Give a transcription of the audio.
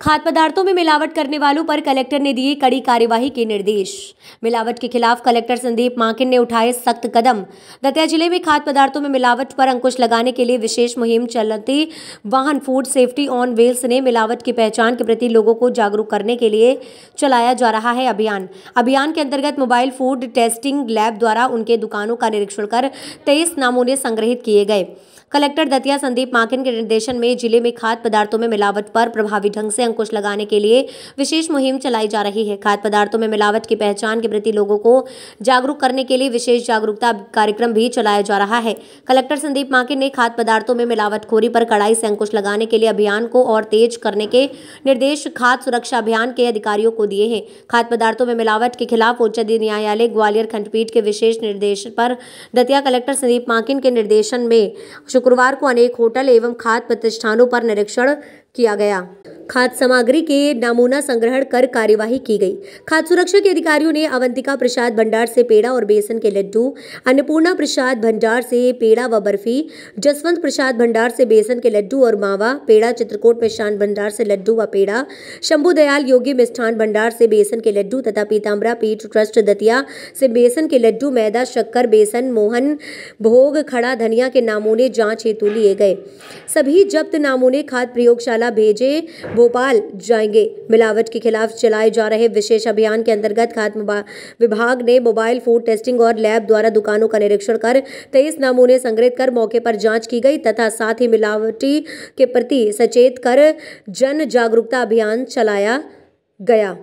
खाद्य पदार्थों में मिलावट करने वालों पर कलेक्टर ने दिए कड़ी कार्यवाही के निर्देश मिलावट के खिलाफ कलेक्टर संदीप माकिन ने उठाए सख्त कदम दतिया जिले में खाद्य पदार्थों में मिलावट पर अंकुश लगाने के लिए विशेष मुहिम चलते वाहन फूड सेफ्टी ऑन व्हील्स ने मिलावट की पहचान के प्रति लोगों को जागरूक करने के लिए चलाया जा रहा है अभियान अभियान के अंतर्गत मोबाइल फूड टेस्टिंग लैब द्वारा उनके दुकानों का निरीक्षण कर तेईस नमूने संग्रहित किए गए कलेक्टर दतिया संदीप माकिन के निर्देशन में जिले में खाद्य पदार्थों में मिलावट पर प्रभावी ढंग से अंकुश लगाने के लिए विशेष मुहिम चलाई जा रही है खाद्य पदार्थों में मिलावट की पहचान के प्रति लोगों को जागरूक करने के लिए विशेष जागरूकता कार्यक्रम भी चलाया जा रहा है कलेक्टर संदीप माकिन ने खाद्य पदार्थों में मिलावटखोरी पर कड़ाई से अंकुश लगाने के लिए अभियान को और तेज करने के निर्देश खाद्य सुरक्षा अभियान के अधिकारियों को दिए हैं खाद्य पदार्थों में मिलावट के खिलाफ उच्च न्यायालय ग्वालियर खंडपीठ के विशेष निर्देश पर दतिया कलेक्टर संदीप माकिन के निर्देशन में शुक्रवार को अनेक होटल एवं खाद्य प्रतिष्ठानों पर निरीक्षण किया गया खाद्य सामग्री के नमूना संग्रहण कर कार्यवाही की गई खाद्य सुरक्षा के अधिकारियों ने अवंतिका प्रसाद भंडार से पेड़ा और बेसन के लड्डू अन्नपूर्णा प्रसाद भंडार से पेड़ा व बर्फी जसवंत प्रसाद भंडार से बेसन के लड्डू और मावा पेड़ा चित्रकूट मिष्ठान भंडार से लड्डू व पेड़ा शंभु दयाल योगी मिष्ठान भंडार से बेसन के लड्डू तथा पीताम्बरा पीठ ट्रस्ट दतिया से बेसन के लड्डू मैदा शक्कर बेसन मोहन भोग खड़ा धनिया के नामों नमूने जांच हेतु लिए गए सभी जब्त नामूने खाद्य प्रयोगशाला भेजे भोपाल जाएंगे मिलावट के खिलाफ चलाए जा रहे विशेष अभियान के अंतर्गत खाद्य विभाग ने मोबाइल फूड टेस्टिंग और लैब द्वारा दुकानों का निरीक्षण कर तेईस नमूने संग्रहित कर मौके पर जांच की गई तथा साथ ही मिलावटी के प्रति सचेत कर जन जागरूकता अभियान चलाया गया